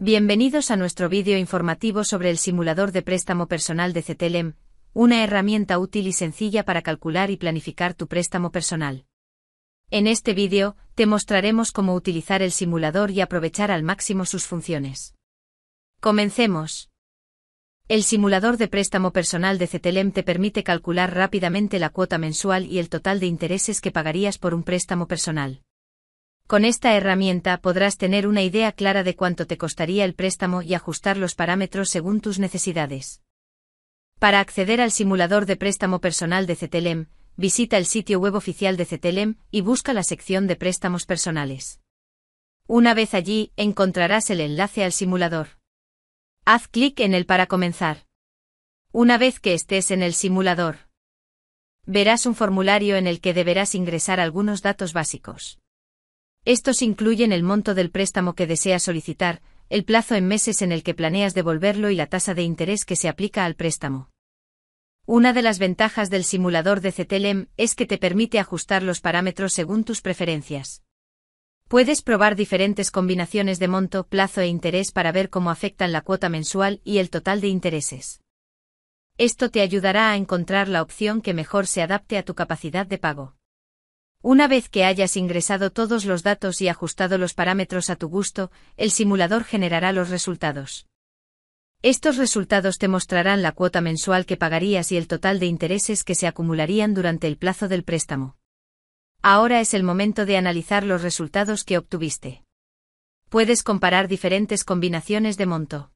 Bienvenidos a nuestro vídeo informativo sobre el simulador de préstamo personal de CTLM, una herramienta útil y sencilla para calcular y planificar tu préstamo personal. En este vídeo, te mostraremos cómo utilizar el simulador y aprovechar al máximo sus funciones. Comencemos. El simulador de préstamo personal de CTLM te permite calcular rápidamente la cuota mensual y el total de intereses que pagarías por un préstamo personal. Con esta herramienta podrás tener una idea clara de cuánto te costaría el préstamo y ajustar los parámetros según tus necesidades. Para acceder al simulador de préstamo personal de CTLM, e visita el sitio web oficial de CTLM e y busca la sección de préstamos personales. Una vez allí, encontrarás el enlace al simulador. Haz clic en él para comenzar. Una vez que estés en el simulador, verás un formulario en el que deberás ingresar algunos datos básicos. Estos incluyen el monto del préstamo que deseas solicitar, el plazo en meses en el que planeas devolverlo y la tasa de interés que se aplica al préstamo. Una de las ventajas del simulador de CTLM e es que te permite ajustar los parámetros según tus preferencias. Puedes probar diferentes combinaciones de monto, plazo e interés para ver cómo afectan la cuota mensual y el total de intereses. Esto te ayudará a encontrar la opción que mejor se adapte a tu capacidad de pago. Una vez que hayas ingresado todos los datos y ajustado los parámetros a tu gusto, el simulador generará los resultados. Estos resultados te mostrarán la cuota mensual que pagarías y el total de intereses que se acumularían durante el plazo del préstamo. Ahora es el momento de analizar los resultados que obtuviste. Puedes comparar diferentes combinaciones de monto,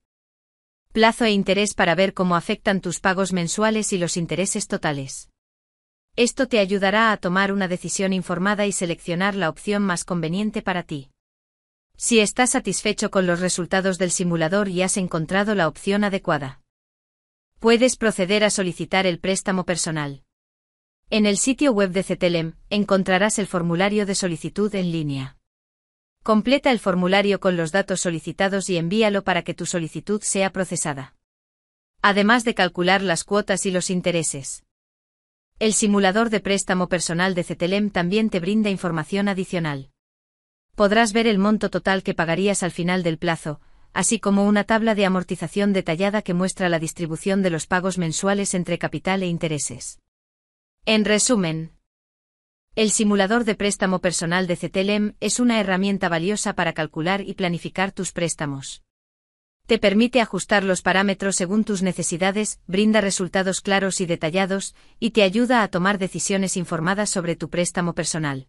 plazo e interés para ver cómo afectan tus pagos mensuales y los intereses totales. Esto te ayudará a tomar una decisión informada y seleccionar la opción más conveniente para ti. Si estás satisfecho con los resultados del simulador y has encontrado la opción adecuada, puedes proceder a solicitar el préstamo personal. En el sitio web de CETELEM encontrarás el formulario de solicitud en línea. Completa el formulario con los datos solicitados y envíalo para que tu solicitud sea procesada. Además de calcular las cuotas y los intereses. El simulador de préstamo personal de CTLM también te brinda información adicional. Podrás ver el monto total que pagarías al final del plazo, así como una tabla de amortización detallada que muestra la distribución de los pagos mensuales entre capital e intereses. En resumen, el simulador de préstamo personal de CTLM es una herramienta valiosa para calcular y planificar tus préstamos. Te permite ajustar los parámetros según tus necesidades, brinda resultados claros y detallados, y te ayuda a tomar decisiones informadas sobre tu préstamo personal.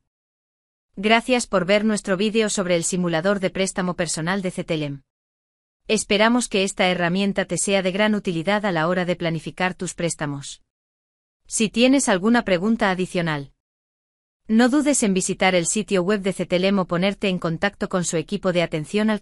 Gracias por ver nuestro vídeo sobre el simulador de préstamo personal de CTLM. Esperamos que esta herramienta te sea de gran utilidad a la hora de planificar tus préstamos. Si tienes alguna pregunta adicional, no dudes en visitar el sitio web de CTLM o ponerte en contacto con su equipo de atención al cliente.